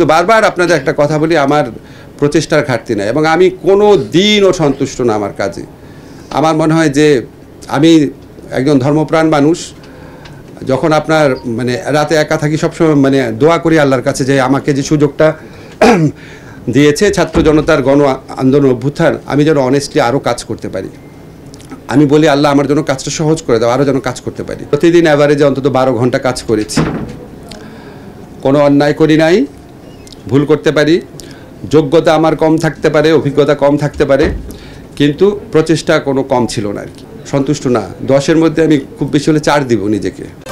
কিন্তু বারবার আপনাদের একটা কথা বলি আমার প্রচেষ্টার ঘাটতি নাই এবং আমি কোনো দিনও সন্তুষ্ট না আমার কাজে আমার মনে হয় যে আমি একজন ধর্মপ্রাণ মানুষ যখন আপনার মানে রাতে একা থাকি সবসময় মানে দোয়া করি আল্লাহর কাছে যে আমাকে যে সুযোগটা দিয়েছে ছাত্র জনতার গণ আন্দোলন অভ্যুত্থান আমি যেন অনেস্টলি আরও কাজ করতে পারি আমি বলি আল্লাহ আমার জন্য কাজটা সহজ করে দাও আরও যেন কাজ করতে পারি প্রতিদিন অ্যাভারেজে অন্তত বারো ঘন্টা কাজ করেছি কোনো অন্যায় করি নাই ভুল করতে পারি যোগ্যতা আমার কম থাকতে পারে অভিজ্ঞতা কম থাকতে পারে কিন্তু প্রচেষ্টা কোনো কম ছিল না আর কি সন্তুষ্ট না দশের মধ্যে আমি খুব বেশি হলে চার দিব নিজেকে